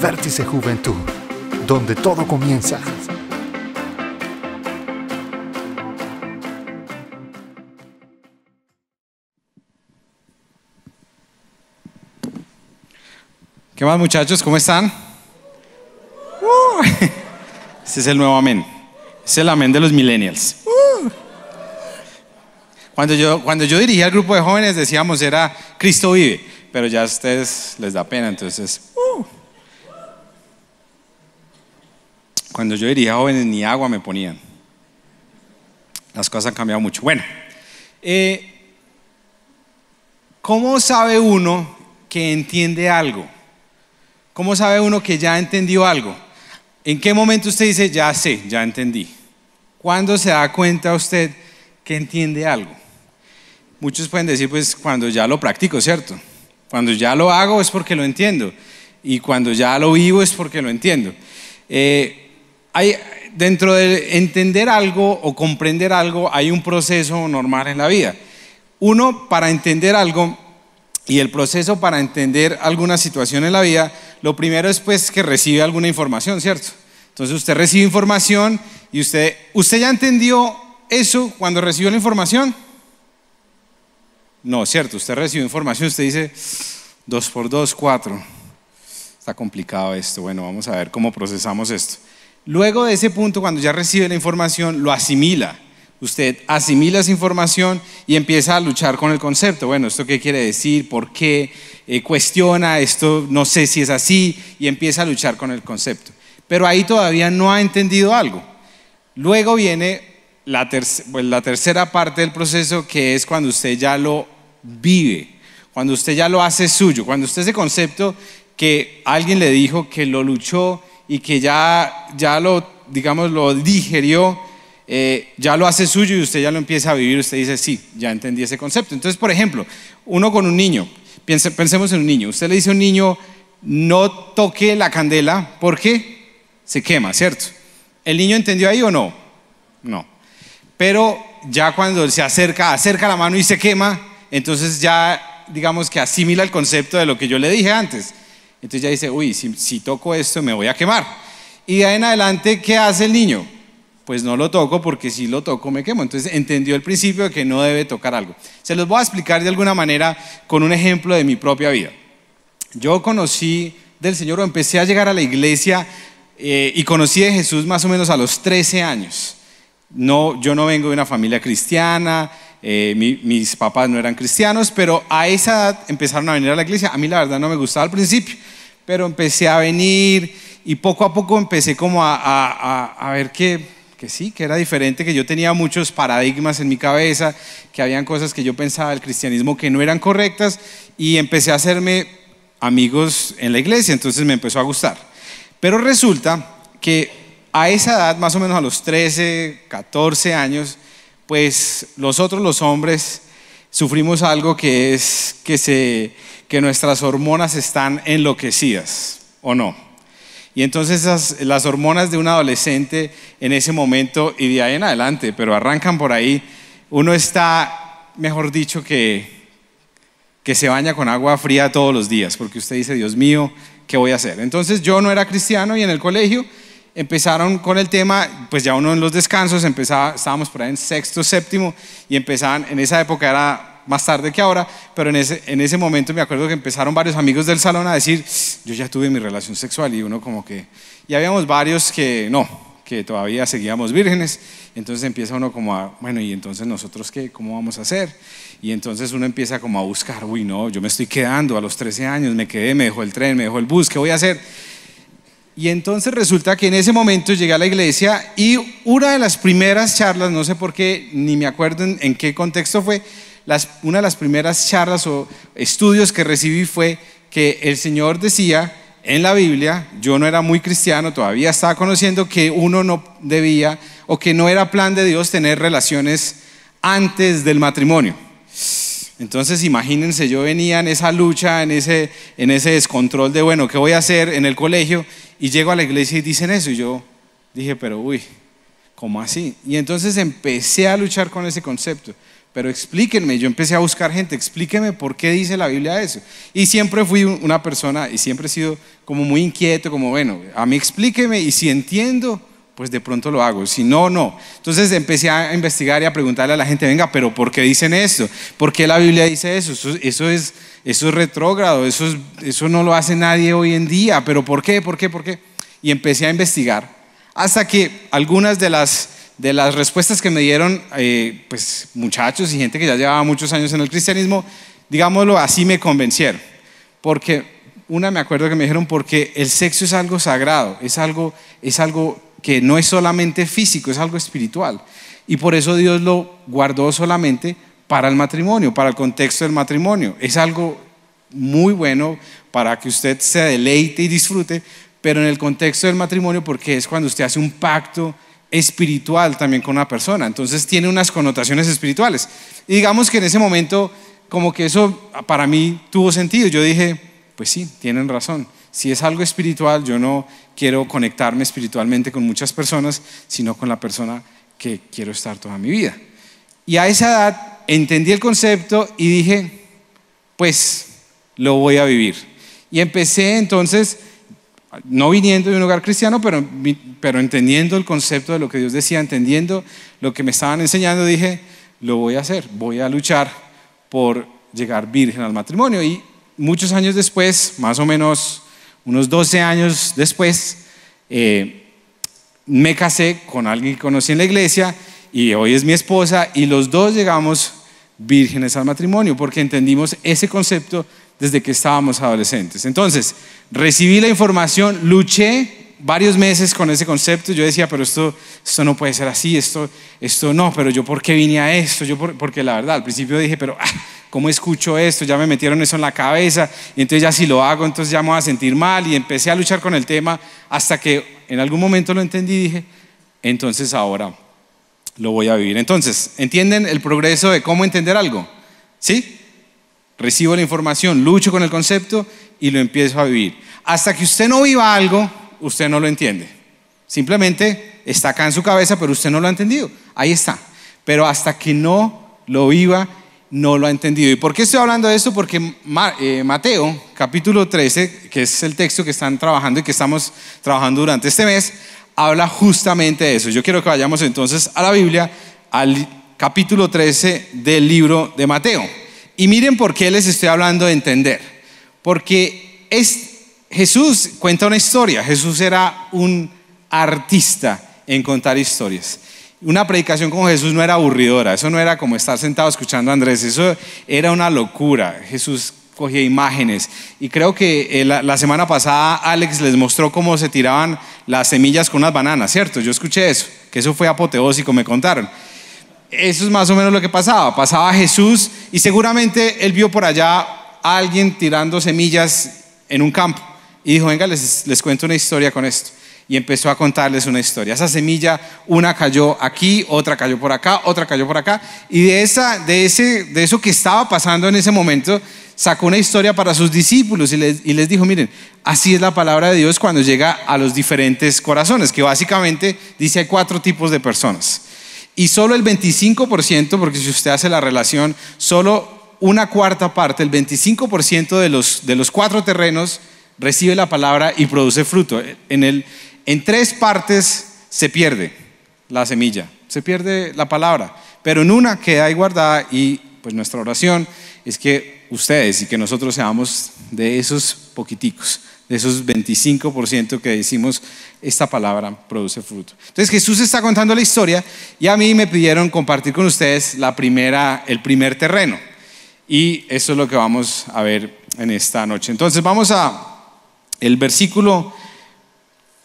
Vértice Juventud, donde todo comienza. ¿Qué más muchachos? ¿Cómo están? Este es el nuevo amén. Es el amén de los millennials. Cuando yo, cuando yo dirigía el grupo de jóvenes decíamos era Cristo vive, pero ya a ustedes les da pena, entonces Cuando yo diría jóvenes ni agua me ponían. Las cosas han cambiado mucho. Bueno, eh, ¿cómo sabe uno que entiende algo? ¿Cómo sabe uno que ya entendió algo? ¿En qué momento usted dice, ya sé, ya entendí? ¿Cuándo se da cuenta usted que entiende algo? Muchos pueden decir, pues cuando ya lo practico, ¿cierto? Cuando ya lo hago es porque lo entiendo. Y cuando ya lo vivo es porque lo entiendo. Eh, dentro de entender algo o comprender algo hay un proceso normal en la vida. Uno, para entender algo y el proceso para entender alguna situación en la vida, lo primero es pues que recibe alguna información, ¿cierto? Entonces usted recibe información y usted, ¿usted ya entendió eso cuando recibió la información? No, ¿cierto? Usted recibió información, usted dice, 2 por dos, cuatro. Está complicado esto. Bueno, vamos a ver cómo procesamos esto. Luego de ese punto, cuando ya recibe la información, lo asimila. Usted asimila esa información y empieza a luchar con el concepto. Bueno, ¿esto qué quiere decir? ¿Por qué? Eh, cuestiona, esto no sé si es así, y empieza a luchar con el concepto. Pero ahí todavía no ha entendido algo. Luego viene la, pues, la tercera parte del proceso, que es cuando usted ya lo vive, cuando usted ya lo hace suyo, cuando usted ese concepto que alguien le dijo, que lo luchó y que ya, ya lo, digamos, lo digerió, eh, ya lo hace suyo y usted ya lo empieza a vivir, usted dice, sí, ya entendí ese concepto. Entonces, por ejemplo, uno con un niño, pensemos en un niño, usted le dice a un niño, no toque la candela porque se quema, ¿cierto? ¿El niño entendió ahí o no? No. Pero ya cuando se acerca, acerca la mano y se quema, entonces ya digamos que asimila el concepto de lo que yo le dije antes. Entonces ya dice, uy, si, toco esto me voy a quemar. Y de en adelante, ¿qué hace el niño? Pues no lo toco porque si lo toco me quemo. Entonces entendió el principio de que no debe tocar algo. Se los voy a explicar de alguna manera con un ejemplo de mi propia vida. Yo conocí del Señor o empecé a llegar a la iglesia eh, y conocí a Jesús más o menos a los 13 años. No, yo no vengo de una familia cristiana, eh, mis papás no eran cristianos, pero a esa edad empezaron a venir a la iglesia. A mí la verdad no me gustaba al principio, pero empecé a venir y poco a poco empecé como a, a, ver que, que sí, que era diferente, que yo tenía muchos paradigmas en mi cabeza, que habían cosas que yo pensaba del cristianismo que no eran correctas y empecé a hacerme amigos en la iglesia, entonces me empezó a gustar. Pero resulta que a esa edad, más o menos a los 13, 14 años, pues nosotros los hombres sufrimos algo que es que, nuestras hormonas están enloquecidas, ¿o no? Y entonces las hormonas de un adolescente en ese momento y de ahí en adelante, pero arrancan por ahí, uno está, mejor dicho, que, que se baña con agua fría todos los días, porque usted dice, Dios mío, ¿qué voy a hacer? Entonces yo no era cristiano y en el colegio empezaron con el tema, pues ya uno en los descansos, empezaba, estábamos por ahí en sexto, séptimo, y empezaban, en esa época era más tarde que ahora, pero en ese, en ese momento me acuerdo que empezaron varios amigos del salón a decir, yo ya tuve mi relación sexual y uno como que, y habíamos varios que no, que todavía seguíamos vírgenes, entonces empieza uno como a, bueno, y entonces nosotros qué, cómo vamos a hacer? Y entonces uno empieza como a buscar, uy, no, yo me estoy quedando a los 13 años, me quedé, me dejó el tren, me dejó el bus, ¿qué voy a hacer? Y entonces resulta que en ese momento llegué a la iglesia y una de las primeras charlas, no sé por qué, ni me acuerdo en, qué contexto fue, una de las primeras charlas o estudios que recibí fue que el Señor decía en la Biblia, yo no era muy cristiano, todavía estaba conociendo que uno no debía o que no era plan de Dios tener relaciones antes del matrimonio. Entonces imagínense, yo venía en esa lucha, en ese, descontrol de, bueno, ¿qué voy a hacer en el colegio? Y llego a la iglesia y dicen eso. Y yo dije, pero uy, ¿cómo así? Y entonces empecé a luchar con ese concepto. Pero explíquenme, yo empecé a buscar gente, explíquenme por qué dice la Biblia eso. Y siempre fui una persona, y siempre he sido como muy inquieto, como, bueno, a mí explíqueme y si entiendo, pues de pronto lo hago. Si no, no. Entonces empecé a investigar y a preguntarle a la gente, venga, pero ¿por qué dicen eso? ¿Por qué la Biblia dice eso? Eso, es, eso es retrógrado, eso, es, eso no lo hace nadie hoy en día, pero ¿por qué? ¿Por qué? ¿Por qué? Y empecé a investigar hasta que algunas de las, de las respuestas que me dieron eh, pues muchachos y gente que ya llevaba muchos años en el cristianismo, digámoslo así, me convencieron. Porque una me acuerdo que me dijeron, porque el sexo es algo sagrado, es algo, es algo que no es solamente físico, es algo espiritual. Y por eso Dios lo guardó solamente para el matrimonio, para el contexto del matrimonio. Es algo muy bueno para que usted se deleite y disfrute, pero en el contexto del matrimonio porque es cuando usted hace un pacto espiritual también con una persona. Entonces tiene unas connotaciones espirituales. Y digamos que en ese momento como que eso para mí tuvo sentido. Yo dije, pues sí, tienen razón. Si es algo espiritual, yo no quiero conectarme espiritualmente con muchas personas, sino con la persona que quiero estar toda mi vida. Y a esa edad entendí el concepto y dije, pues lo voy a vivir. Y empecé entonces, no viniendo de un hogar cristiano, pero, pero entendiendo el concepto de lo que Dios decía, entendiendo lo que me estaban enseñando, dije, lo voy a hacer, voy a luchar por llegar virgen al matrimonio. Y muchos años después, más o menos unos 12 años después, eh, me casé con alguien que conocí en la iglesia y hoy es mi esposa y los dos llegamos vírgenes al matrimonio porque entendimos ese concepto desde que estábamos adolescentes. Entonces, recibí la información, luché varios meses con ese concepto, yo decía, pero esto, esto no puede ser así, esto, esto no, pero yo por qué vine a esto, porque la verdad, al principio dije, pero ah, ¿cómo escucho esto? Ya me metieron eso en la cabeza, y entonces ya si lo hago, entonces ya me voy a sentir mal, y empecé a luchar con el tema hasta que en algún momento lo entendí y dije, entonces ahora lo voy a vivir. Entonces, ¿entienden el progreso de cómo entender algo? ¿Sí? Recibo la información, lucho con el concepto y lo empiezo a vivir. Hasta que usted no viva algo, usted no lo entiende. Simplemente está acá en su cabeza, pero usted no lo ha entendido. Ahí está. Pero hasta que no lo viva, no lo ha entendido. ¿Y por qué estoy hablando de eso? Porque eh, Mateo, capítulo 13, que es el texto que están trabajando y que estamos trabajando durante este mes, habla justamente de eso. Yo quiero que vayamos entonces a la Biblia, al capítulo 13 del libro de Mateo. Y miren por qué les estoy hablando de entender. Porque es, Jesús cuenta una historia. Jesús era un artista en contar historias. Una predicación con Jesús no era aburridora, eso no era como estar sentado escuchando a Andrés, eso era una locura. Jesús cogía imágenes. Y creo que eh, la, semana pasada Alex les mostró cómo se tiraban las semillas con unas bananas, ¿cierto? Yo escuché eso, que eso fue apoteósico, me contaron. Eso es más o menos lo que pasaba. Pasaba Jesús y seguramente él vio por allá a alguien tirando semillas en un campo y dijo, venga, les, les cuento una historia con esto. Y empezó a contarles una historia. Esa semilla, una cayó aquí, otra cayó por acá, otra cayó por acá. Y de, esa, de, ese, de eso que estaba pasando en ese momento, sacó una historia para sus discípulos y les, y les dijo, miren, así es la palabra de Dios cuando llega a los diferentes corazones, que básicamente dice hay cuatro tipos de personas. Y solo el 25%, porque si usted hace la relación, solo una cuarta parte, el 25% de los, de los cuatro terrenos recibe la palabra y produce fruto. En, el, en tres partes se pierde la semilla, se pierde la palabra, pero en una queda ahí guardada y pues nuestra oración es que ustedes y que nosotros seamos de esos poquiticos, de esos 25% que decimos esta palabra produce fruto. Entonces Jesús está contando la historia y a mí me pidieron compartir con ustedes la primera, el primer terreno. Y eso es lo que vamos a ver en esta noche. Entonces vamos a el versículo,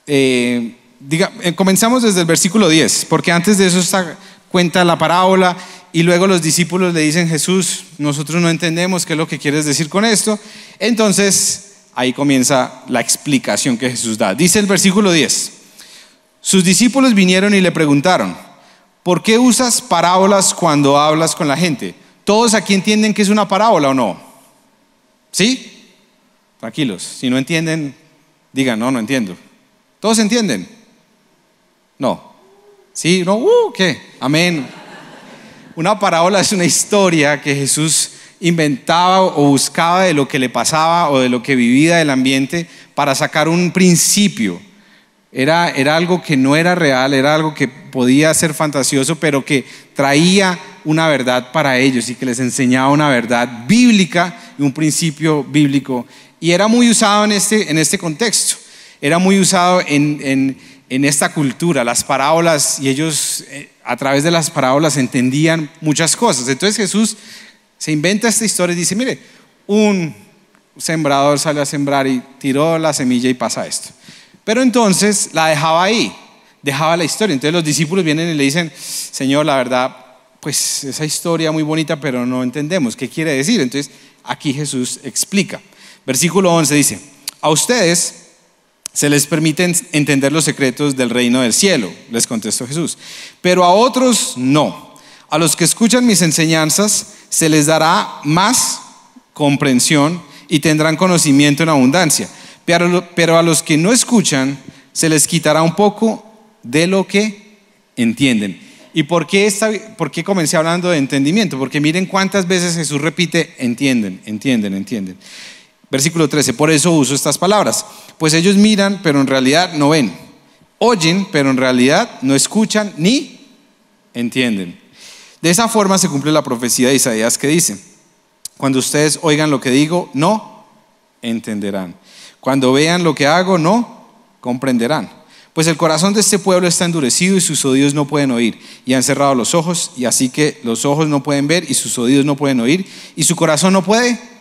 eh, eh, comenzamos desde el versículo 10, porque antes de eso está, cuenta la parábola y luego los discípulos le dicen, Jesús, nosotros no entendemos qué es lo que quieres decir con esto. Entonces, ahí comienza la explicación que Jesús da. Dice el versículo 10, sus discípulos vinieron y le preguntaron, ¿por qué usas parábolas cuando hablas con la gente? ¿Todos aquí entienden que es una parábola o no? ¿Sí? Tranquilos, si no entienden, digan, no, no entiendo. ¿Todos entienden? No. ¿Sí? ¿No? Uh, ¿Qué? Amén. Una parábola es una historia que Jesús inventaba o buscaba de lo que le pasaba o de lo que vivía del ambiente para sacar un principio. Era, era algo que no era real, era algo que podía ser fantasioso, pero que traía una verdad para ellos y que les enseñaba una verdad bíblica y un principio bíblico y era muy usado en este, en este contexto, era muy usado en, esta cultura, las parábolas, y ellos eh, a través de las parábolas entendían muchas cosas. Entonces Jesús se inventa esta historia y dice, mire, un sembrador salió a sembrar y tiró la semilla y pasa esto. Pero entonces la dejaba ahí, dejaba la historia. Entonces los discípulos vienen y le dicen, Señor, la verdad, pues esa historia muy bonita, pero no entendemos qué quiere decir. Entonces aquí Jesús explica. Versículo 11 dice, a ustedes se les permite entender los secretos del reino del cielo, les contestó Jesús, pero a otros no. A los que escuchan mis enseñanzas se les dará más comprensión y tendrán conocimiento en abundancia, pero, a los que no escuchan se les quitará un poco de lo que entienden. ¿Y por qué, por qué comencé hablando de entendimiento? Porque miren cuántas veces Jesús repite, entienden, entienden, entienden. Versículo 13, por eso uso estas palabras. Pues ellos miran, pero en realidad no ven. Oyen, pero en realidad no escuchan ni entienden. De esa forma se cumple la profecía de Isaías que dice, cuando ustedes oigan lo que digo, no entenderán. Cuando vean lo que hago, no comprenderán. Pues el corazón de este pueblo está endurecido y sus oídos no pueden oír. Y han cerrado los ojos y así que los ojos no pueden ver y sus oídos no pueden oír y su corazón no puede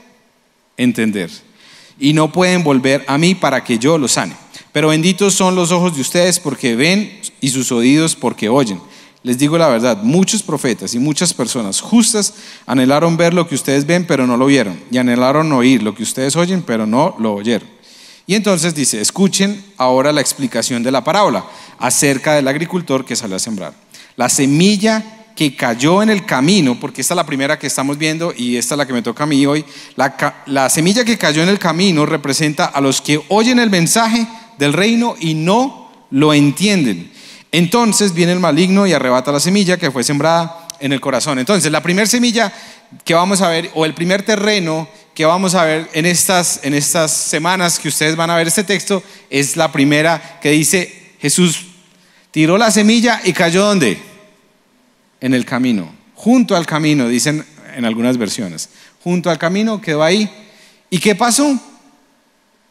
entender y no pueden volver a mí para que yo los sane. Pero benditos son los ojos de ustedes porque ven y sus oídos porque oyen. Les digo la verdad, muchos profetas y muchas personas justas anhelaron ver lo que ustedes ven, pero no lo vieron. Y anhelaron oír lo que ustedes oyen, pero no lo oyeron. Y entonces dice, escuchen ahora la explicación de la parábola acerca del agricultor que sale a sembrar. La semilla que cayó en el camino, porque esta es la primera que estamos viendo y esta es la que me toca a mí hoy, la, semilla que cayó en el camino representa a los que oyen el mensaje del reino y no lo entienden. Entonces viene el maligno y arrebata la semilla que fue sembrada en el corazón. Entonces, la primera semilla que vamos a ver, o el primer terreno que vamos a ver en estas, en estas semanas que ustedes van a ver este texto, es la primera que dice, Jesús tiró la semilla y cayó donde? en el camino, junto al camino, dicen en algunas versiones, junto al camino quedó ahí. ¿Y qué pasó?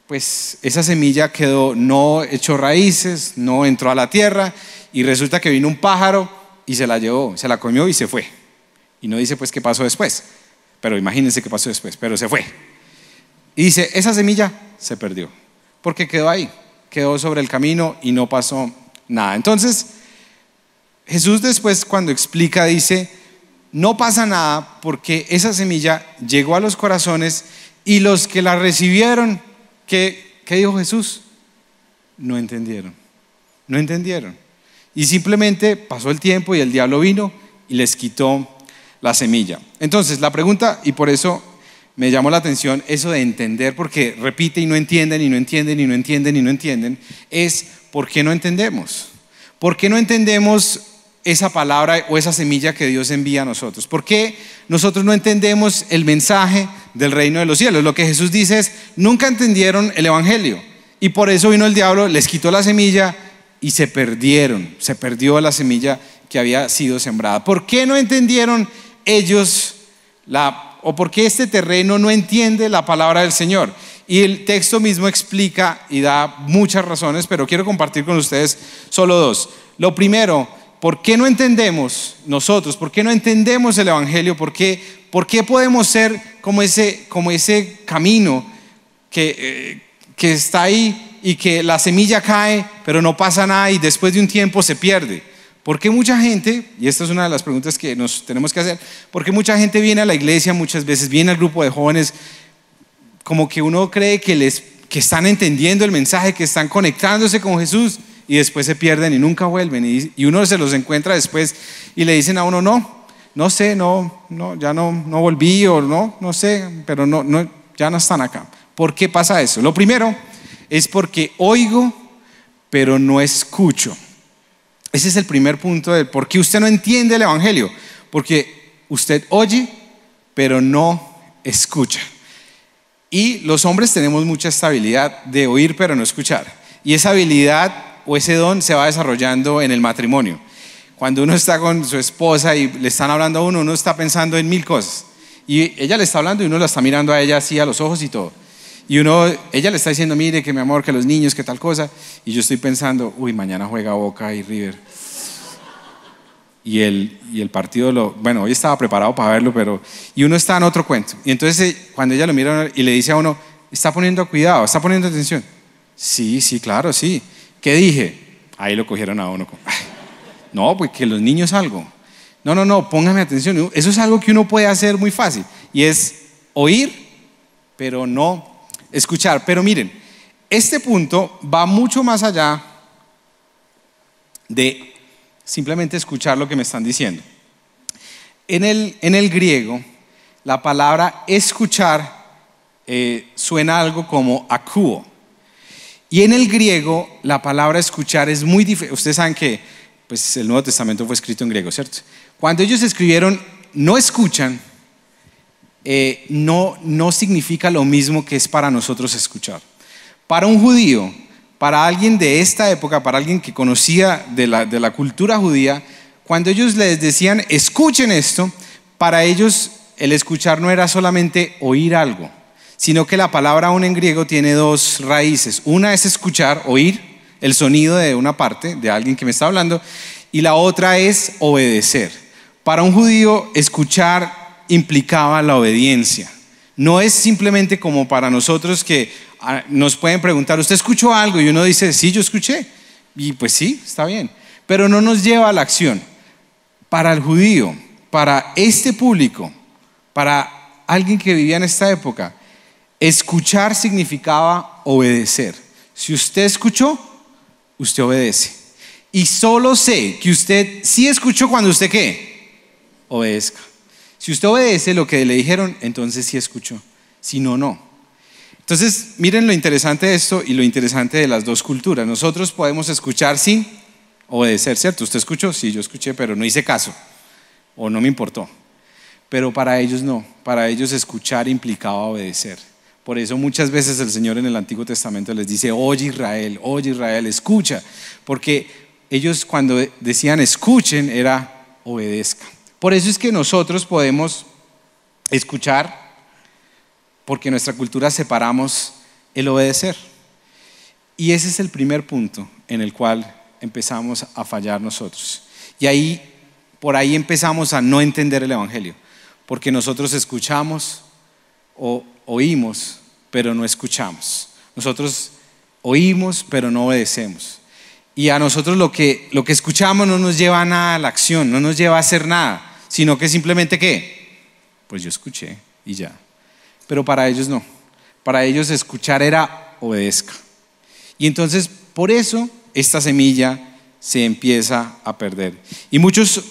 Pues esa semilla quedó, no echó raíces, no entró a la tierra y resulta que vino un pájaro y se la llevó, se la comió y se fue. Y no dice pues qué pasó después, pero imagínense qué pasó después, pero se fue. Y dice, esa semilla se perdió, porque quedó ahí, quedó sobre el camino y no pasó nada. Entonces, Jesús después cuando explica dice, no pasa nada porque esa semilla llegó a los corazones y los que la recibieron, ¿qué, qué dijo Jesús? No entendieron, no entendieron. Y simplemente pasó el tiempo y el diablo vino y les quitó la semilla. Entonces, la pregunta, y por eso me llamó la atención eso de entender, porque repite y no entienden y no entienden y no entienden y no entienden, es ¿por qué no entendemos? ¿Por qué no entendemos esa palabra o esa semilla que Dios envía a nosotros. ¿Por qué nosotros no entendemos el mensaje del reino de los cielos? Lo que Jesús dice es, nunca entendieron el Evangelio. Y por eso vino el diablo, les quitó la semilla y se perdieron, se perdió la semilla que había sido sembrada. ¿Por qué no entendieron ellos la, o por qué este terreno no entiende la palabra del Señor? Y el texto mismo explica y da muchas razones, pero quiero compartir con ustedes solo dos. Lo primero ¿por qué no entendemos nosotros? ¿Por qué no entendemos el Evangelio? ¿Por qué, qué podemos ser como ese, como ese camino que, eh, que está ahí y que la semilla cae, pero no pasa nada y después de un tiempo se pierde? ¿Por qué mucha gente, y esta es una de las preguntas que nos tenemos que hacer, por qué mucha gente viene a la iglesia muchas veces, viene al grupo de jóvenes, como que uno cree que, les, que están entendiendo el mensaje, que están conectándose con Jesús, y después se pierden y nunca vuelven. Y, y uno se los encuentra después y le dicen a uno, no, no sé, no, no, ya no, no volví o no, no sé, pero no, no, ya no están acá. ¿Por qué pasa eso? Lo primero es porque oigo, pero no escucho. Ese es el primer punto del por qué usted no entiende el Evangelio. Porque usted oye, pero no escucha. Y los hombres tenemos mucha estabilidad de oír, pero no escuchar. Y esa habilidad o ese don se va desarrollando en el matrimonio. Cuando uno está con su esposa y le están hablando a uno, uno está pensando en mil cosas. Y ella le está hablando y uno la está mirando a ella así a los ojos y todo. Y ella le está diciendo, mire, que mi amor, que los niños, que tal cosa. Y yo estoy pensando, uy, mañana juega Boca y River. Y el, partido, lo, bueno, hoy estaba preparado para verlo, pero... Y uno está en otro cuento. Y entonces eh, cuando ella lo mira y le dice a uno, está poniendo cuidado, está poniendo atención. Sí, sí, claro, sí. ¿Qué dije? Ahí lo cogieron a uno. No, pues que los niños algo. No, no, no, pónganme atención. Eso es algo que uno puede hacer muy fácil. Y es oír, pero no escuchar. Pero miren, este punto va mucho más allá de simplemente escuchar lo que me están diciendo. En el, griego, la palabra escuchar eh, suena algo como acúo. Y en el griego la palabra escuchar es muy diferente. Ustedes saben que pues, el Nuevo Testamento fue escrito en griego, ¿cierto? Cuando ellos escribieron no escuchan, eh, no, significa lo mismo que es para nosotros escuchar. Para un judío, para alguien de esta época, para alguien que conocía de la cultura judía, cuando ellos les decían escuchen esto, para ellos el escuchar no era solamente oír algo sino que la palabra aún en griego tiene dos raíces. Una es escuchar, oír el sonido de una parte, de alguien que me está hablando, y la otra es obedecer. Para un judío, escuchar implicaba la obediencia. No es simplemente como para nosotros que ah, nos pueden preguntar, ¿usted escuchó algo? Y uno dice, sí, yo escuché. Y pues sí, está bien. Pero no nos lleva a la acción. Para el judío, para este público, para alguien que vivía en esta época, Escuchar significaba obedecer. Si usted escuchó, usted obedece. Y solo sé que usted sí escuchó cuando usted qué? Obedezca. Si usted obedece lo que le dijeron, entonces sí escuchó. Si no, no. Entonces, miren lo interesante de esto y lo interesante de las dos culturas. Nosotros podemos escuchar sin obedecer, ¿cierto? ¿Usted escuchó? Sí, yo escuché, pero no hice caso. O no me importó. Pero para ellos no. Para ellos escuchar implicaba obedecer. Por eso muchas veces el Señor en el Antiguo Testamento les dice, oye Israel, oye Israel, escucha. Porque ellos cuando decían escuchen era obedezca Por eso es que nosotros podemos escuchar, porque nuestra cultura separamos el obedecer. Y ese es el primer punto en el cual empezamos a fallar nosotros. Y ahí, por ahí empezamos a no entender el Evangelio, porque nosotros escuchamos o oímos, pero no escuchamos. Nosotros oímos, pero no obedecemos. Y a nosotros lo que, lo que escuchamos no nos lleva a nada a la acción, no nos lleva a hacer nada, sino que simplemente qué? Pues yo escuché y ya. Pero para ellos no. Para ellos escuchar era obedezca. Y entonces por eso esta semilla se empieza a perder. Y muchos,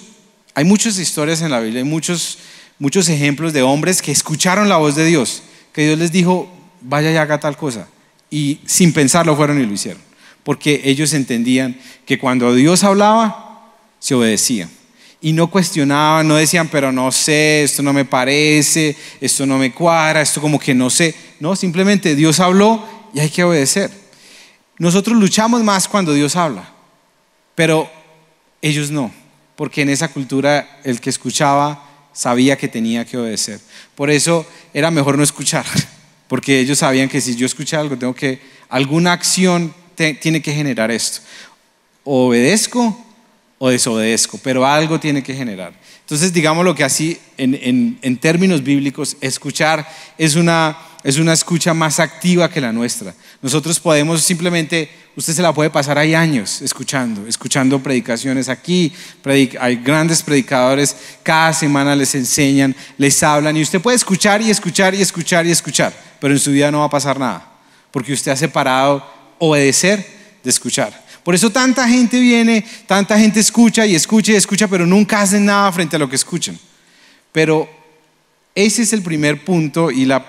hay muchas historias en la Biblia, hay muchos, muchos ejemplos de hombres que escucharon la voz de Dios, que Dios les dijo, vaya y haga tal cosa. Y sin pensarlo fueron y lo hicieron. Porque ellos entendían que cuando Dios hablaba, se obedecía. Y no cuestionaban, no decían, pero no sé, esto no me parece, esto no me cuadra, esto como que no sé. No, simplemente Dios habló y hay que obedecer. Nosotros luchamos más cuando Dios habla, pero ellos no, porque en esa cultura el que escuchaba sabía que tenía que obedecer. Por eso era mejor no escuchar, porque ellos sabían que si yo escuchaba algo, tengo que, alguna acción tiene que generar esto. O obedezco o desobedezco, pero algo tiene que generar. Entonces, digamos lo que así, en, términos bíblicos, escuchar es es una escucha más activa que la nuestra. Nosotros podemos simplemente usted se la puede pasar ahí años escuchando, escuchando predicaciones aquí. hay grandes predicadores, cada semana les enseñan, les hablan y usted puede escuchar y escuchar y escuchar y escuchar, pero en su vida no va a pasar nada, porque usted ha separado obedecer de escuchar. Por eso tanta gente viene, tanta gente escucha y escucha y escucha, pero nunca hacen nada frente a lo que escuchan. Pero ese es el primer punto y la,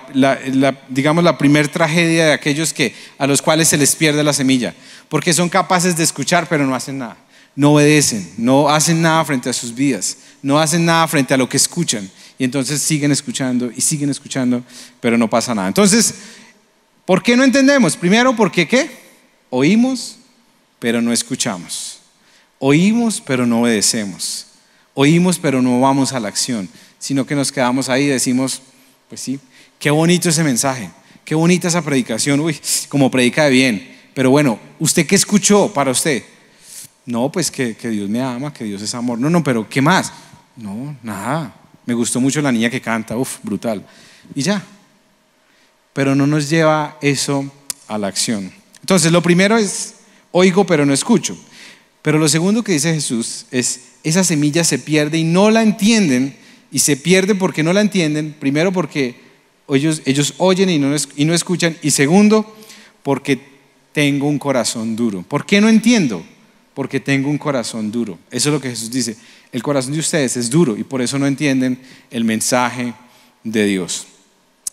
digamos la primer tragedia de aquellos que a los cuales se les pierde la semilla, porque son capaces de escuchar pero no hacen nada, no obedecen, no hacen nada frente a sus vidas, no hacen nada frente a lo que escuchan y entonces siguen escuchando y siguen escuchando pero no pasa nada. Entonces, ¿por qué no entendemos? Primero, ¿por qué qué? Oímos pero no escuchamos, oímos pero no obedecemos, oímos pero no vamos a la acción sino que nos quedamos ahí y decimos, pues sí, qué bonito ese mensaje, qué bonita esa predicación, uy, como predica de bien. Pero bueno, ¿usted qué escuchó para usted? No, pues que, Dios me ama, que Dios es amor. No, no, pero ¿qué más? No, nada. Me gustó mucho la niña que canta, uff, brutal. Y ya. Pero no nos lleva eso a la acción. Entonces, lo primero es, oigo pero no escucho. Pero lo segundo que dice Jesús es, esa semilla se pierde y no la entienden y se pierden porque no la entienden, primero porque ellos, oyen y no, y no escuchan, y segundo, porque tengo un corazón duro. ¿Por qué no entiendo? Porque tengo un corazón duro. Eso es lo que Jesús dice. El corazón de ustedes es duro y por eso no entienden el mensaje de Dios.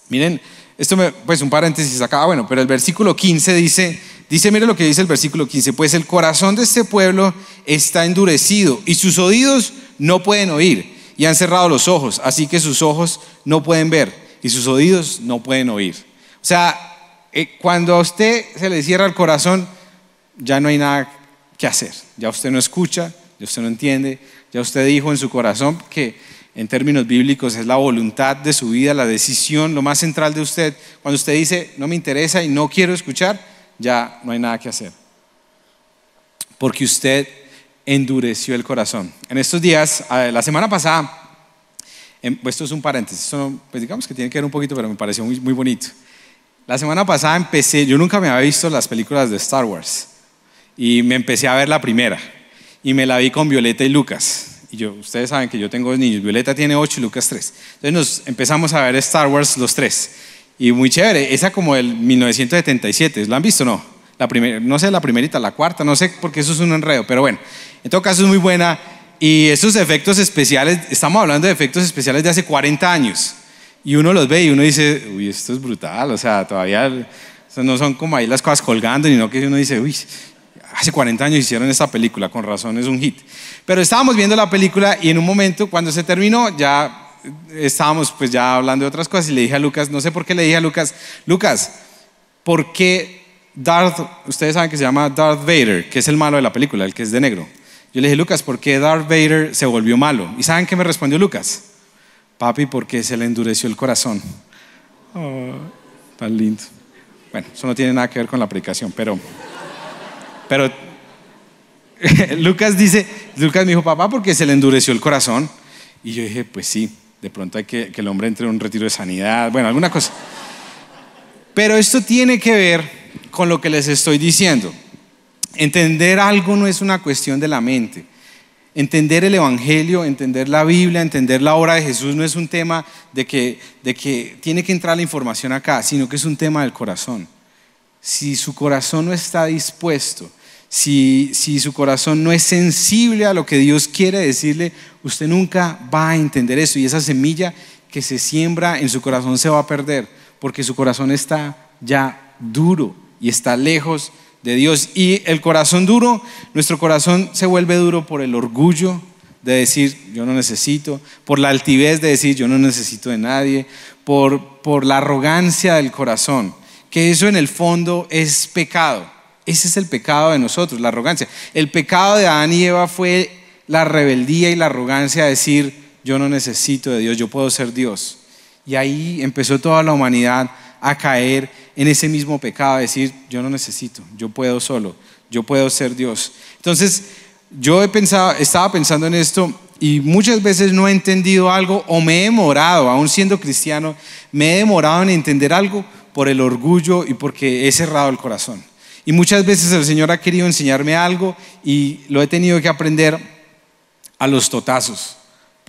Miren, esto me, pues un paréntesis acá, ah, bueno, pero el versículo 15 dice, dice, mire lo que dice el versículo 15, pues el corazón de este pueblo está endurecido y sus oídos no pueden oír y han cerrado los ojos, así que sus ojos no pueden ver y sus oídos no pueden oír. O sea, eh, cuando a usted se le cierra el corazón, ya no hay nada que hacer, ya usted no escucha, ya usted no entiende, ya usted dijo en su corazón que en términos bíblicos es la voluntad de su vida, la decisión, lo más central de usted. Cuando usted dice, no me interesa y no quiero escuchar, ya no hay nada que hacer. Porque usted endureció el corazón. En estos días, ah, la semana pasada, em, pues esto es un paréntesis, pues digamos que tiene que ver un poquito, pero me pareció muy, bonito. La semana pasada empecé, yo nunca me había visto las películas de Star Wars y me empecé a ver la primera y me la vi con Violeta y Lucas. Y yo, ustedes saben que yo tengo dos niños, Violeta tiene ocho y Lucas tres. Entonces nos empezamos a ver Star Wars los tres y muy chévere, esa como el 1977, ¿la han visto o no? no sé, la primerita, la cuarta, no sé, porque eso es un enredo, pero bueno, en todo caso es muy buena. Y esos efectos especiales, estamos hablando de efectos especiales de hace 40 años. Y uno los ve y uno dice, uy, esto es brutal, o sea, todavía no son como ahí las cosas colgando, y que uno dice, uy, hace 40 años hicieron esta película, con razón es un hit. Pero estábamos viendo la película y en un momento, cuando se terminó, ya estábamos pues ya hablando de otras cosas y le dije a Lucas, no sé por qué le dije a Lucas, Lucas, ¿por qué Darth, ustedes saben que se llama Darth Vader, que es el malo de la película, el que es de negro. Yo le dije, Lucas, ¿por qué Darth Vader se volvió malo? ¿Y saben qué me respondió Lucas? Papi, porque se le endureció el corazón. Oh, tan lindo. Bueno, eso no tiene nada que ver con la predicación, pero, pero Lucas dice, Lucas me dijo, papá, porque se le endureció el corazón. Y yo dije, pues sí, de pronto hay que que el hombre entre en un retiro de sanidad, bueno, alguna cosa. Pero esto tiene que ver con lo que les estoy diciendo. Entender algo no es una cuestión de la mente. Entender el Evangelio, entender la Biblia, entender la obra de Jesús no es un tema de que, tiene que entrar la información acá, sino que es un tema del corazón. Si su corazón no está dispuesto, si, su corazón no es sensible a lo que Dios quiere decirle, usted nunca va a entender eso. Y esa semilla que se siembra en su corazón se va a perder, porque su corazón está ya duro y está lejos de Dios. Y el corazón duro, nuestro corazón se vuelve duro por el orgullo de decir yo no necesito, por la altivez de decir yo no necesito de nadie, por, por la arrogancia del corazón, que eso en el fondo es pecado. Ese es el pecado de nosotros, la arrogancia. El pecado de Adán y Eva fue la rebeldía y la arrogancia de decir yo no necesito de Dios, yo puedo ser Dios. Y ahí empezó toda la humanidad a caer en ese mismo pecado, a decir, yo no necesito, yo puedo solo, yo puedo ser Dios. Entonces, yo he pensado, estaba pensando en esto y muchas veces no he entendido algo o me he demorado, aún siendo cristiano, me he demorado en entender algo por el orgullo y porque he cerrado el corazón. Y muchas veces el Señor ha querido enseñarme algo y lo he tenido que aprender a los totazos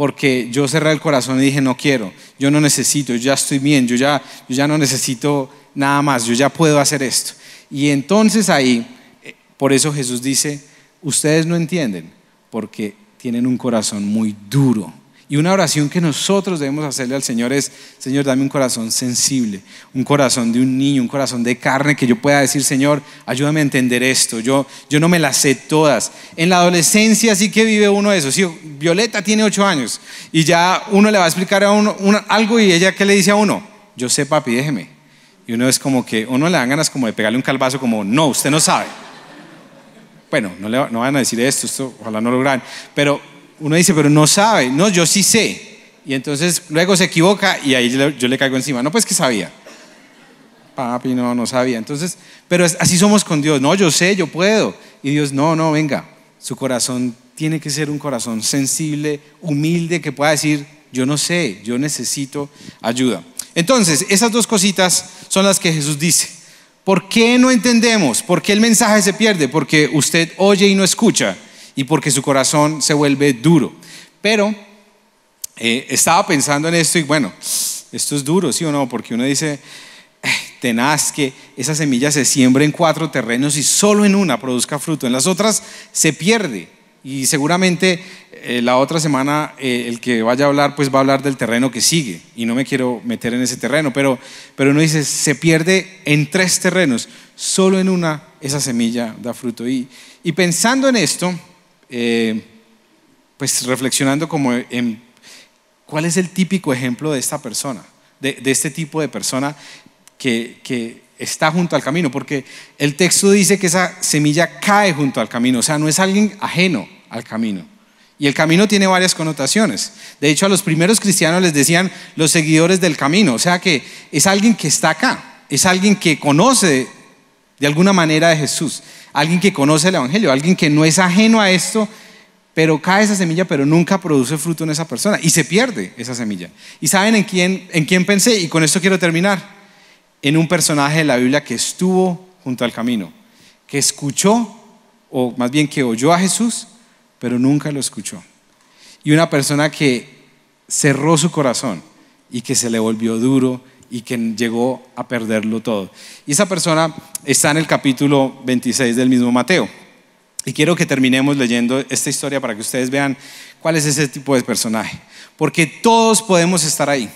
porque yo cerré el corazón y dije, no quiero, yo no necesito, yo ya estoy bien, yo ya, yo ya no necesito nada más, yo ya puedo hacer esto. Y entonces ahí, eh, por eso Jesús dice, ustedes no entienden, porque tienen un corazón muy duro, y una oración que nosotros debemos hacerle al Señor es, Señor, dame un corazón sensible, un corazón de un niño, un corazón de carne, que yo pueda decir, Señor, ayúdame a entender esto, yo, yo no me las sé todas. En la adolescencia sí que vive uno eso, sí, Violeta tiene ocho años y ya uno le va a explicar algo y ella qué le dice a uno, yo sé papi, déjeme. Y uno es como que, uno le dan ganas como de pegarle un calvazo como, no, usted no sabe bueno, no, le, van a decir esto, esto ojalá no lo logran, pero uno dice, pero no sabe. No, yo sí sé. Y entonces luego se equivoca y ahí yo, le caigo encima. No, pues que sabía. Papi, no, no sabía. Entonces, pero así somos con Dios. No, yo sé, yo puedo. Y Dios, no, no, venga. Su corazón tiene que ser un corazón sensible, humilde, que pueda decir, yo no sé, yo necesito ayuda. Entonces, esas dos cositas son las que Jesús dice. ¿Por qué no entendemos? ¿Por qué el mensaje se pierde? Porque usted oye y no escucha y porque su corazón se vuelve duro. Pero eh, estaba pensando en esto y bueno, esto es duro, ¿sí o no? Porque uno dice, tenaz que esa semilla se siembra en cuatro terrenos y solo en una produzca fruto, en las otras se pierde. Y seguramente eh, la otra semana eh, el que vaya a hablar pues va a hablar del terreno que sigue y no me quiero meter en ese terreno, pero, pero uno dice, se pierde en tres terrenos, solo en una esa semilla da fruto. Y, y pensando en esto, eh, pues reflexionando como en cuál es el típico ejemplo de esta persona, de, este tipo de persona que, que está junto al camino, porque el texto dice que esa semilla cae junto al camino, o sea, no es alguien ajeno al camino. Y el camino tiene varias connotaciones. De hecho, a los primeros cristianos les decían los seguidores del camino, o sea que es alguien que está acá, es alguien que conoce de alguna manera de Jesús, alguien que conoce el Evangelio, alguien que no es ajeno a esto, pero cae esa semilla, pero nunca produce fruto en esa persona y se pierde esa semilla. ¿Y saben en quién, en quién pensé? Y con esto quiero terminar. En un personaje de la Biblia que estuvo junto al camino, que escuchó, o más bien que oyó a Jesús, pero nunca lo escuchó. Y una persona que cerró su corazón y que se le volvió duro y que llegó a perderlo todo. Y esa persona está en el capítulo 26 del mismo Mateo. Y quiero que terminemos leyendo esta historia para que ustedes vean cuál es ese tipo de personaje. Porque todos podemos estar ahí.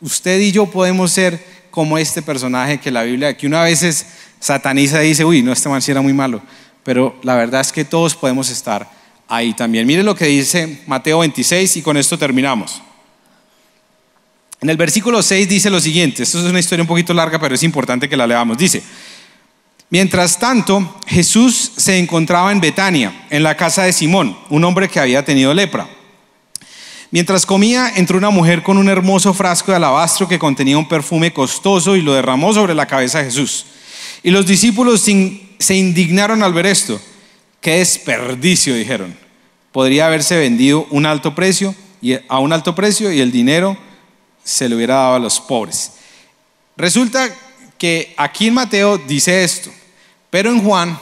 Usted y yo podemos ser como este personaje que la Biblia, que una vez sataniza y dice, uy, no, este man si era muy malo. Pero la verdad es que todos podemos estar ahí también. Mire lo que dice Mateo 26 y con esto terminamos. En el versículo 6 dice lo siguiente, esto es una historia un poquito larga, pero es importante que la leamos. Dice, mientras tanto, Jesús se encontraba en Betania, en la casa de Simón, un hombre que había tenido lepra. Mientras comía, entró una mujer con un hermoso frasco de alabastro que contenía un perfume costoso y lo derramó sobre la cabeza de Jesús. Y los discípulos se indignaron al ver esto. Qué desperdicio, dijeron. Podría haberse vendido un alto precio a un alto precio y el dinero se lo hubiera dado a los pobres. Resulta que aquí en Mateo dice esto, pero en Juan,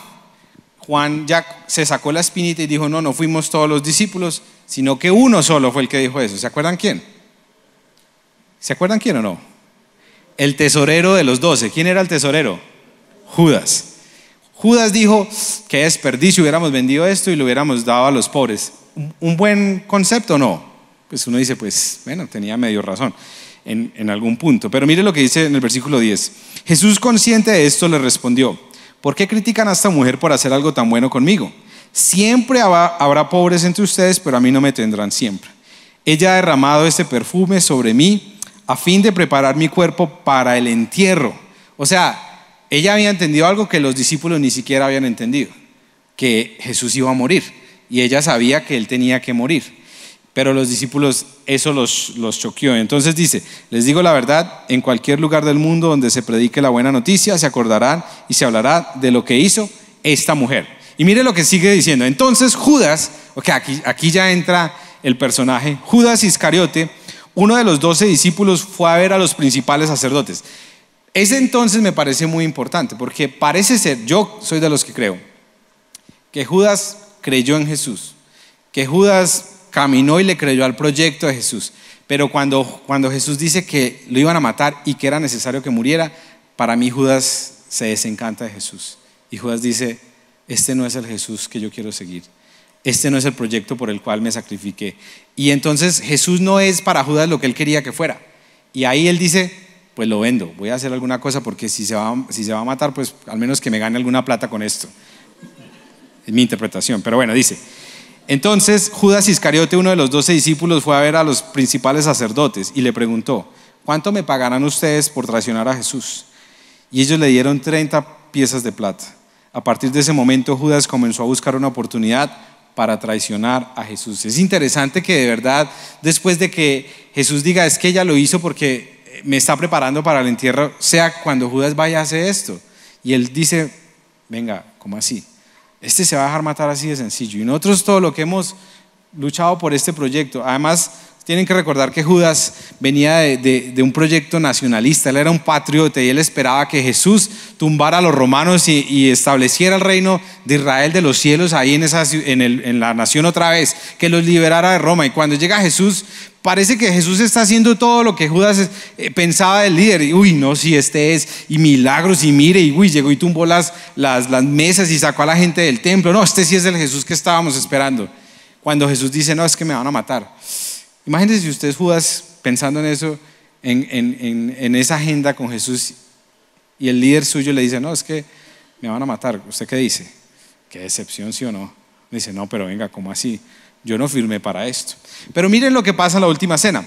Juan ya se sacó la espinita y dijo, no, no fuimos todos los discípulos, sino que uno solo fue el que dijo eso. ¿Se acuerdan quién? ¿Se acuerdan quién o no? El tesorero de los doce. ¿Quién era el tesorero? Judas. Judas dijo, qué desperdicio, hubiéramos vendido esto y lo hubiéramos dado a los pobres. ¿Un buen concepto o no? pues uno dice, pues bueno, tenía medio razón en, algún punto. Pero mire lo que dice en el versículo 10. Jesús consciente de esto le respondió, ¿por qué critican a esta mujer por hacer algo tan bueno conmigo? Siempre habrá pobres entre ustedes, pero a mí no me tendrán siempre. Ella ha derramado este perfume sobre mí a fin de preparar mi cuerpo para el entierro. O sea, ella había entendido algo que los discípulos ni siquiera habían entendido, que Jesús iba a morir y ella sabía que él tenía que morir. Pero los discípulos eso los, los choqueó. Entonces dice, les digo la verdad, en cualquier lugar del mundo donde se predique la buena noticia, se acordarán y se hablará de lo que hizo esta mujer. Y mire lo que sigue diciendo. Entonces Judas, ok, aquí, aquí ya entra el personaje, Judas Iscariote, uno de los doce discípulos fue a ver a los principales sacerdotes. Ese entonces me parece muy importante, porque parece ser, yo soy de los que creo, que Judas creyó en Jesús, que Judas caminó y le creyó al proyecto de Jesús. Pero cuando, cuando Jesús dice que lo iban a matar y que era necesario que muriera, para mí Judas se desencanta de Jesús. Y Judas dice, este no es el Jesús que yo quiero seguir. Este no es el proyecto por el cual me sacrifiqué. Y entonces Jesús no es para Judas lo que él quería que fuera. Y ahí él dice, pues lo vendo, voy a hacer alguna cosa porque si si se va a matar, pues al menos que me gane alguna plata con esto. Es mi interpretación. Pero bueno, dice, entonces Judas Iscariote, uno de los doce discípulos, fue a ver a los principales sacerdotes y le preguntó, ¿cuánto me pagarán ustedes por traicionar a Jesús? Y ellos le dieron 30 piezas de plata. A partir de ese momento Judas comenzó a buscar una oportunidad para traicionar a Jesús. Es interesante que de verdad, después de que Jesús diga, es que ella lo hizo porque me está preparando para el entierro, sea cuando Judas vaya a hacer esto. Y él dice, venga, ¿cómo así? Este se va a dejar matar así de sencillo. Y nosotros todo lo que hemos luchado por este proyecto, además tienen que recordar que Judas venía de, un proyecto nacionalista, él era un patriota y él esperaba que Jesús tumbara a los romanos y, estableciera el reino de Israel de los cielos ahí en, esa, en, la nación otra vez, que los liberara de Roma. Y cuando llega Jesús, parece que Jesús está haciendo todo lo que Judas eh, pensaba del líder. Y, uy, no, si este es, y milagros, y mire, y uy, llegó y tumbó las, las mesas y sacó a la gente del templo. No, este sí es el Jesús que estábamos esperando. Cuando Jesús dice, no, es que me van a matar Imagínense si usted Judas pensando en eso, en, esa agenda con Jesús, y el líder suyo le dice, no, es que me van a matar. ¿Usted qué dice? Qué decepción, sí o no. dice, no, pero venga, ¿cómo así? Yo no firmé para esto. Pero miren lo que pasa en la última cena.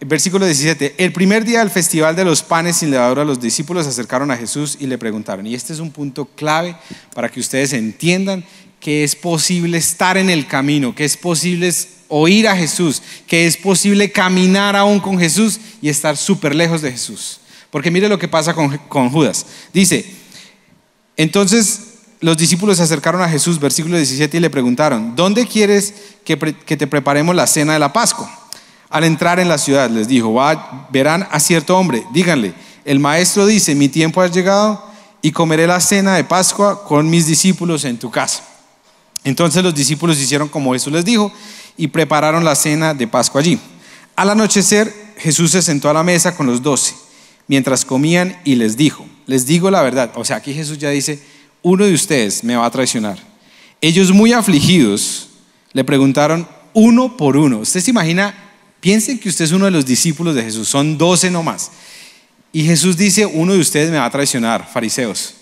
Versículo 17. El primer día del festival de los panes sin levadura, los discípulos acercaron a Jesús y le preguntaron. Y este es un punto clave para que ustedes entiendan que es posible estar en el camino, que es posible oír a Jesús, que es posible caminar aún con Jesús y estar súper lejos de Jesús. Porque mire lo que pasa con, Judas. Dice, entonces los discípulos se acercaron a Jesús, versículo 17, y le preguntaron, ¿dónde quieres que, te preparemos la cena de la Pascua? Al entrar en la ciudad les dijo, verán a cierto hombre, díganle, el maestro dice, mi tiempo ha llegado y comeré la cena de Pascua con mis discípulos en tu casa. Entonces los discípulos hicieron como eso les dijo y prepararon la cena de Pascua allí. Al anochecer, Jesús se sentó a la mesa con los doce, mientras comían y les dijo, les digo la verdad, o sea, aquí Jesús ya dice, uno de ustedes me va a traicionar. Ellos muy afligidos le preguntaron uno por uno, usted se imagina, piensen que usted es uno de los discípulos de Jesús, son doce nomás. Y Jesús dice, uno de ustedes me va a traicionar, fariseos,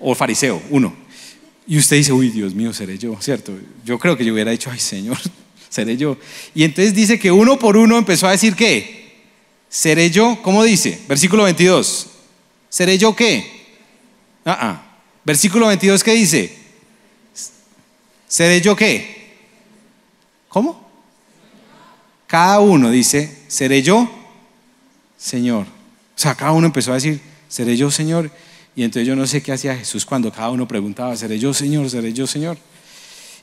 o fariseo, uno. Y usted dice, uy, Dios mío, seré yo, ¿cierto? Yo creo que yo hubiera dicho, ay, Señor, seré yo. Y entonces dice que uno por uno empezó a decir qué, seré yo, ¿cómo dice? Versículo 22, ¿seré yo qué? Ah, ah. Versículo 22, ¿qué dice? ¿Seré yo qué? ¿Cómo? Cada uno dice, ¿seré yo? Señor. O sea, cada uno empezó a decir, ¿seré yo, Señor? Y entonces yo no sé qué hacía Jesús cuando cada uno preguntaba, ¿seré yo, Señor? ¿Seré yo, Señor?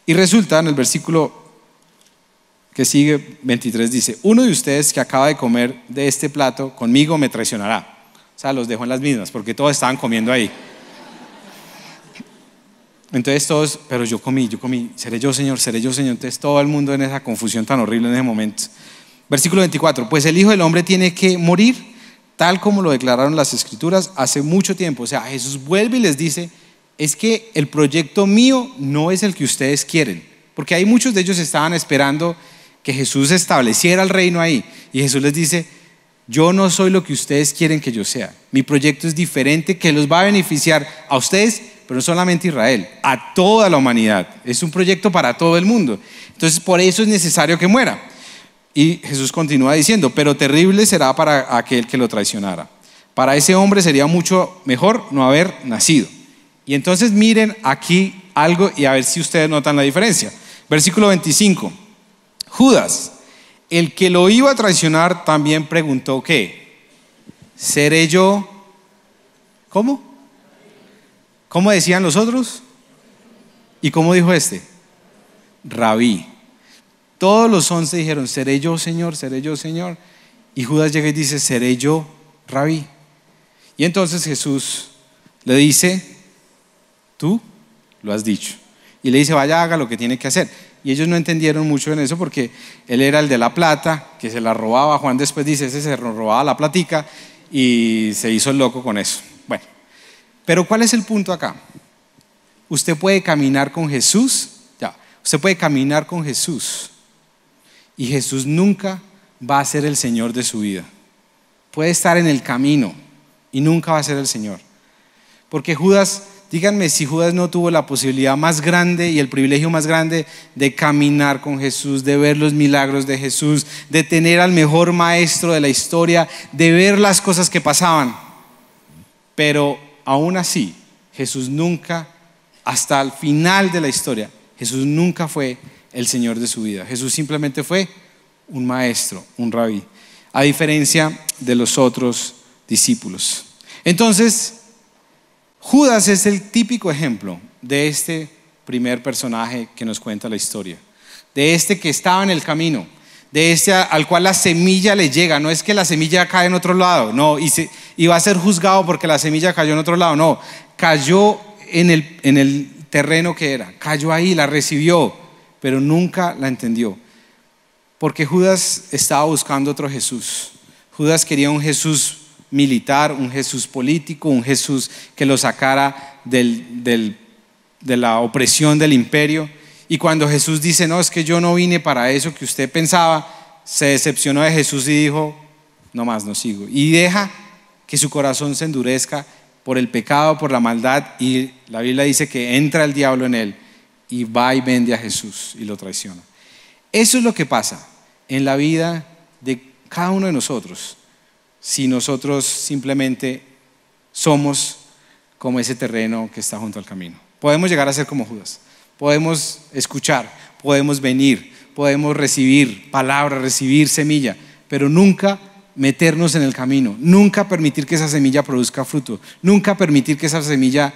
Y resulta en el versículo que sigue, 23 dice, uno de ustedes que acaba de comer de este plato conmigo me traicionará. O sea, los dejo en las mismas, porque todos estaban comiendo ahí. Entonces todos, pero yo comí, yo comí, seré yo Señor, seré yo Señor. Entonces todo el mundo en esa confusión tan horrible en ese momento. Versículo 24, pues el Hijo del Hombre tiene que morir tal como lo declararon las escrituras hace mucho tiempo. O sea, Jesús vuelve y les dice, es que el proyecto mío no es el que ustedes quieren, porque hay muchos de ellos estaban esperando que Jesús estableciera el reino ahí. Y Jesús les dice, yo no soy lo que ustedes quieren que yo sea. Mi proyecto es diferente, que los va a beneficiar a ustedes, pero no solamente a Israel, a toda la humanidad. Es un proyecto para todo el mundo. Entonces, por eso es necesario que muera. Y Jesús continúa diciendo, pero terrible será para aquel que lo traicionara. Para ese hombre sería mucho mejor no haber nacido. Y entonces miren aquí algo y a ver si ustedes notan la diferencia. Versículo 25. Judas, el que lo iba a traicionar, también preguntó qué. ¿Seré yo? ¿Cómo? ¿Cómo decían los otros? ¿Y cómo dijo este? Rabí. Todos los once dijeron, ¿seré yo, Señor? ¿Seré yo, Señor? Y Judas llega y dice, ¿seré yo, Rabí? Y entonces Jesús le dice, tú lo has dicho. Y le dice, vaya, haga lo que tiene que hacer. Y ellos no entendieron mucho en eso porque él era el de la plata, que se la robaba. Juan después dice, ese se robaba la platica y se hizo loco con eso. Bueno, pero ¿cuál es el punto acá? Usted puede caminar con Jesús, ya, usted puede caminar con Jesús y Jesús nunca va a ser el Señor de su vida. Puede estar en el camino y nunca va a ser el Señor. Porque Judas Díganme si Judas no tuvo la posibilidad más grande y el privilegio más grande de caminar con Jesús, de ver los milagros de Jesús, de tener al mejor maestro de la historia, de ver las cosas que pasaban. Pero aún así, Jesús nunca, hasta el final de la historia, Jesús nunca fue el Señor de su vida. Jesús simplemente fue un maestro, un rabí, a diferencia de los otros discípulos. Entonces, Judas es el típico ejemplo de este primer personaje que nos cuenta la historia, de este que estaba en el camino, de este al cual la semilla le llega, no es que la semilla cae en otro lado, no, y, se, va a ser juzgado porque la semilla cayó en otro lado, no, cayó en el, en el terreno que era, cayó ahí, la recibió, pero nunca la entendió, porque Judas estaba buscando otro Jesús, Judas quería un Jesús militar, un Jesús político, un Jesús que lo sacara de la opresión del imperio. Y cuando Jesús dice, no, es que yo no vine para eso que usted pensaba, se decepcionó de Jesús y dijo, no más, no sigo. Y deja que su corazón se endurezca por el pecado, por la maldad, y la Biblia dice que entra el diablo en él y va y vende a Jesús y lo traiciona. Eso es lo que pasa en la vida de cada uno de nosotros si nosotros simplemente somos como ese terreno que está junto al camino. Podemos llegar a ser como Judas, podemos escuchar, podemos venir, podemos recibir palabra, recibir semilla, pero nunca meternos en el camino, nunca permitir que esa semilla produzca fruto, nunca permitir que esa semilla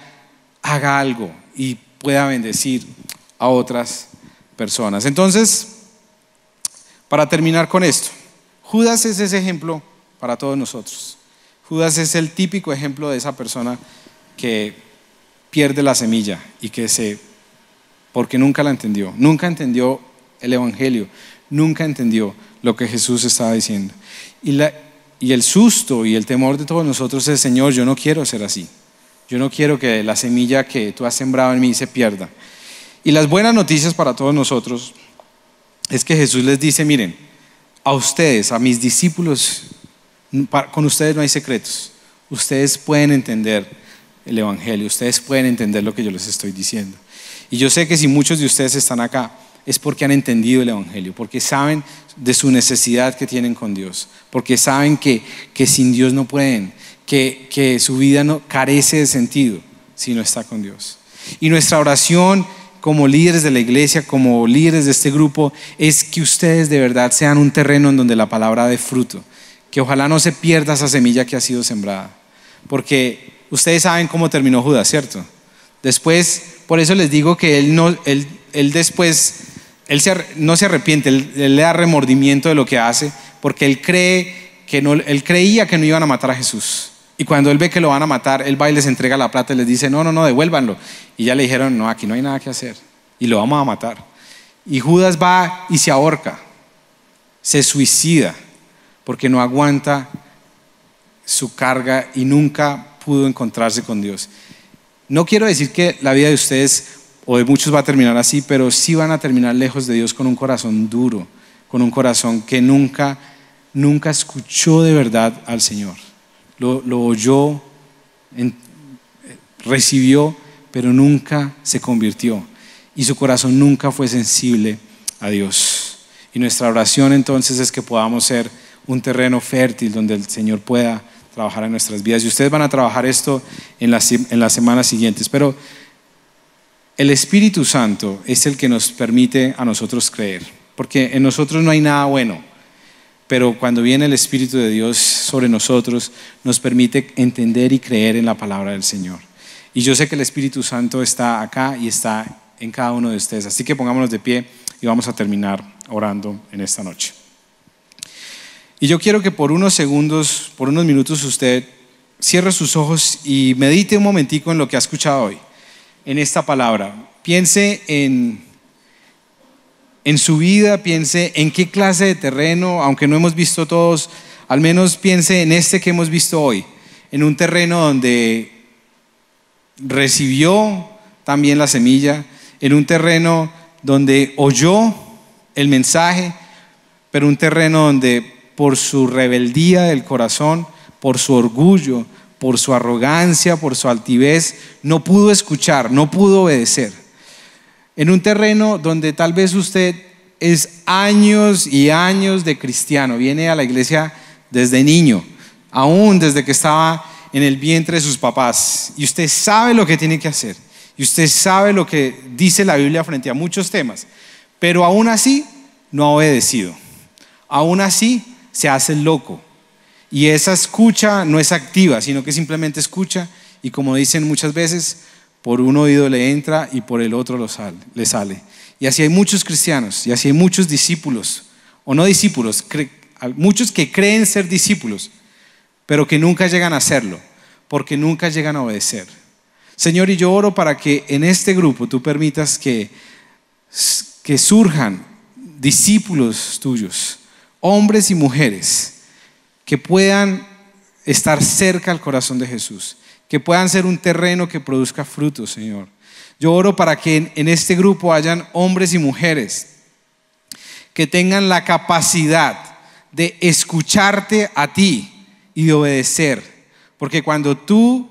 haga algo y pueda bendecir a otras personas. Entonces, para terminar con esto, Judas es ese ejemplo para todos nosotros. Judas es el típico ejemplo de esa persona que pierde la semilla y que se, porque nunca la entendió, nunca entendió el Evangelio, nunca entendió lo que Jesús estaba diciendo. Y, la, y el susto y el temor de todos nosotros es, Señor, yo no quiero ser así. Yo no quiero que la semilla que tú has sembrado en mí se pierda. Y las buenas noticias para todos nosotros es que Jesús les dice, miren, a ustedes, a mis discípulos, con ustedes no hay secretos. Ustedes pueden entender el Evangelio, ustedes pueden entender lo que yo les estoy diciendo. Y yo sé que si muchos de ustedes están acá, es porque han entendido el Evangelio, porque saben de su necesidad que tienen con Dios, porque saben que, que sin Dios no pueden, que, su vida no carece de sentido si no está con Dios. Y nuestra oración como líderes de la iglesia, como líderes de este grupo, es que ustedes de verdad sean un terreno en donde la palabra dé fruto, que ojalá no se pierda esa semilla que ha sido sembrada. Porque ustedes saben cómo terminó Judas, ¿cierto? Después, por eso les digo que él, no, él, después, él no se arrepiente, él, él, le da remordimiento de lo que hace, porque él, cree que no, él creía que no iban a matar a Jesús. Y cuando él ve que lo van a matar, él va y les entrega la plata y les dice, no, no, no, devuélvanlo. Y ya le dijeron, no, aquí no hay nada que hacer. Y lo vamos a matar. Y Judas va y se ahorca, se suicida porque no aguanta su carga y nunca pudo encontrarse con Dios. No quiero decir que la vida de ustedes o de muchos va a terminar así, pero sí van a terminar lejos de Dios con un corazón duro, con un corazón que nunca, nunca escuchó de verdad al Señor. Lo, oyó, recibió, pero nunca se convirtió. Y su corazón nunca fue sensible a Dios. Y nuestra oración entonces es que podamos ser un terreno fértil donde el Señor pueda trabajar en nuestras vidas. Y ustedes van a trabajar esto en las, en las semanas siguientes. Pero el Espíritu Santo es el que nos permite a nosotros creer, porque en nosotros no hay nada bueno. Pero cuando viene el Espíritu de Dios sobre nosotros, nos permite entender y creer en la palabra del Señor. Y yo sé que el Espíritu Santo está acá y está en cada uno de ustedes. Así que pongámonos de pie y vamos a terminar orando en esta noche. Y yo quiero que por unos segundos, por unos minutos usted cierre sus ojos y medite un momentico en lo que ha escuchado hoy, en esta palabra. Piense en, en su vida, piense en qué clase de terreno, aunque no hemos visto todos, al menos piense en este que hemos visto hoy, en un terreno donde recibió también la semilla, en un terreno donde oyó el mensaje, pero un terreno donde por su rebeldía del corazón, por su orgullo, por su arrogancia, por su altivez, no pudo escuchar, no pudo obedecer. En un terreno donde tal vez usted es años y años de cristiano, viene a la iglesia desde niño, aún desde que estaba en el vientre de sus papás, y usted sabe lo que tiene que hacer, y usted sabe lo que dice la Biblia frente a muchos temas, pero aún así no ha obedecido, aún así se hace loco. Y esa escucha no es activa, sino que simplemente escucha y como dicen muchas veces, por un oído le entra y por el otro le sale. Y así hay muchos cristianos, y así hay muchos discípulos, o no discípulos, muchos que creen ser discípulos, pero que nunca llegan a serlo porque nunca llegan a obedecer. Señor, y yo oro para que en este grupo tú permitas que, que surjan discípulos tuyos hombres y mujeres que puedan estar cerca al corazón de Jesús, que puedan ser un terreno que produzca frutos, Señor. Yo oro para que en este grupo hayan hombres y mujeres que tengan la capacidad de escucharte a ti y de obedecer. Porque cuando tú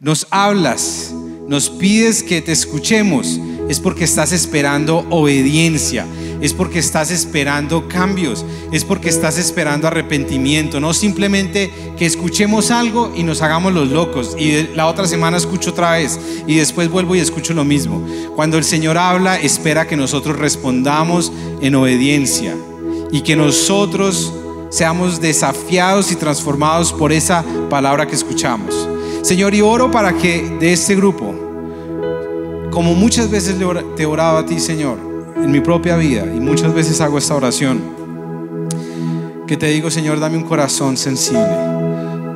nos hablas, nos pides que te escuchemos, es porque estás esperando obediencia, es porque estás esperando cambios, es porque estás esperando arrepentimiento, no simplemente que escuchemos algo y nos hagamos los locos y la otra semana escucho otra vez y después vuelvo y escucho lo mismo. Cuando el Señor habla, espera que nosotros respondamos en obediencia y que nosotros seamos desafiados y transformados por esa palabra que escuchamos. Señor, y oro para que de este grupo, como muchas veces te he orado a ti, Señor, en mi propia vida, y muchas veces hago esta oración, que te digo, Señor, dame un corazón sensible.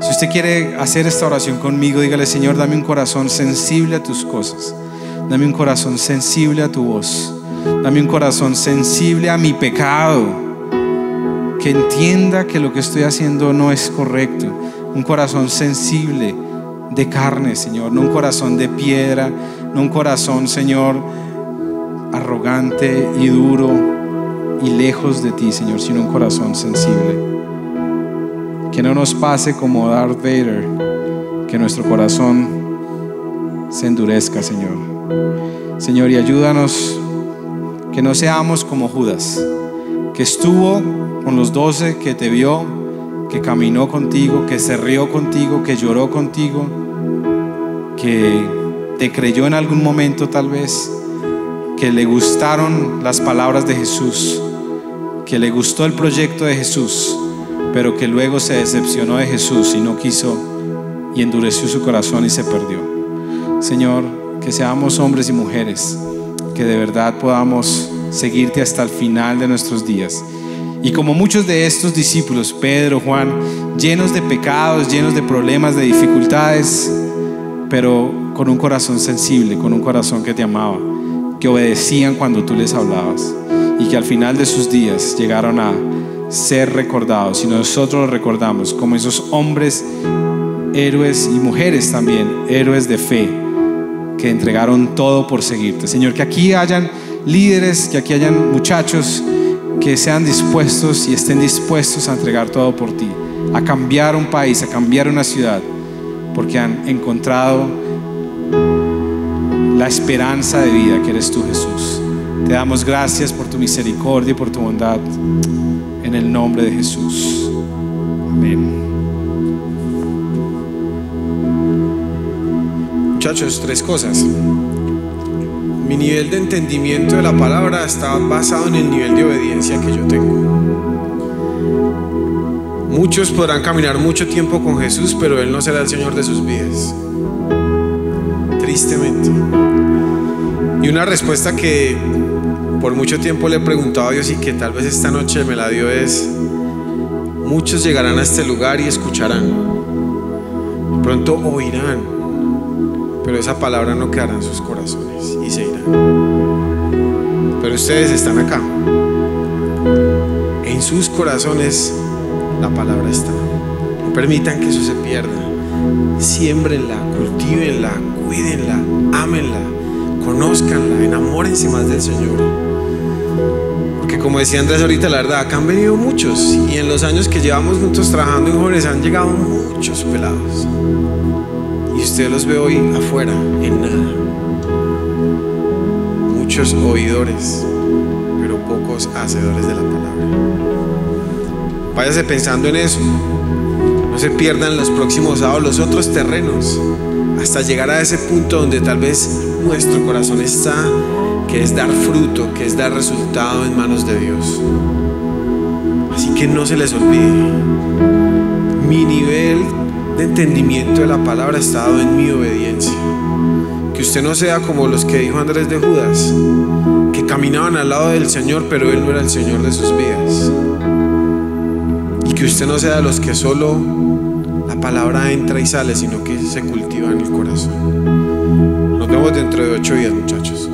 Si usted quiere hacer esta oración conmigo, dígale, Señor, dame un corazón sensible a tus cosas. Dame un corazón sensible a tu voz. Dame un corazón sensible a mi pecado. Que entienda que lo que estoy haciendo no es correcto. Un corazón sensible de carne, Señor. No un corazón de piedra. No un corazón, Señor, arrogante y duro y lejos de ti, Señor, sino un corazón sensible. Que no nos pase como Darth Vader, que nuestro corazón se endurezca, Señor. Señor, y ayúdanos que no seamos como Judas, que estuvo con los doce, que te vio, que caminó contigo, que se rió contigo, que lloró contigo, que te creyó en algún momento tal vez que le gustaron las palabras de Jesús, que le gustó el proyecto de Jesús, pero que luego se decepcionó de Jesús y no quiso y endureció su corazón y se perdió. Señor, que seamos hombres y mujeres, que de verdad podamos seguirte hasta el final de nuestros días. Y como muchos de estos discípulos, Pedro, Juan, llenos de pecados, llenos de problemas, de dificultades, pero con un corazón sensible, con un corazón que te amaba que obedecían cuando tú les hablabas y que al final de sus días llegaron a ser recordados. Y nosotros los recordamos como esos hombres, héroes y mujeres también, héroes de fe, que entregaron todo por seguirte. Señor, que aquí hayan líderes, que aquí hayan muchachos que sean dispuestos y estén dispuestos a entregar todo por ti, a cambiar un país, a cambiar una ciudad, porque han encontrado la esperanza de vida que eres tú, Jesús. Te damos gracias por tu misericordia y por tu bondad. En el nombre de Jesús. Amén. Muchachos, tres cosas. Mi nivel de entendimiento de la palabra está basado en el nivel de obediencia que yo tengo. Muchos podrán caminar mucho tiempo con Jesús, pero Él no será el Señor de sus vidas. Y una respuesta que por mucho tiempo le he preguntado a Dios y que tal vez esta noche me la dio es, muchos llegarán a este lugar y escucharán, pronto oirán, pero esa palabra no quedará en sus corazones y se irán. Pero ustedes están acá. En sus corazones la palabra está. No permitan que eso se pierda. Siembrenla, cultívenla, cuídenla, ámenla, conózcanla, enamórense más del Señor. Porque como decía Andrés ahorita, la verdad, acá han venido muchos y en los años que llevamos juntos trabajando en jóvenes han llegado muchos pelados. Y usted los ve hoy afuera, en nada. Muchos oidores, pero pocos hacedores de la palabra. Váyase pensando en eso. No se pierdan los próximos sábados los otros terrenos hasta llegar a ese punto donde tal vez nuestro corazón está, que es dar fruto, que es dar resultado en manos de Dios. Así que no se les olvide, mi nivel de entendimiento de la palabra está dado en mi obediencia. Que usted no sea como los que dijo Andrés de Judas, que caminaban al lado del Señor, pero Él no era el Señor de sus vidas. Y que usted no sea de los que solo la palabra entra y sale, sino se cultiva en el corazón. Nos vemos dentro de ocho días, muchachos.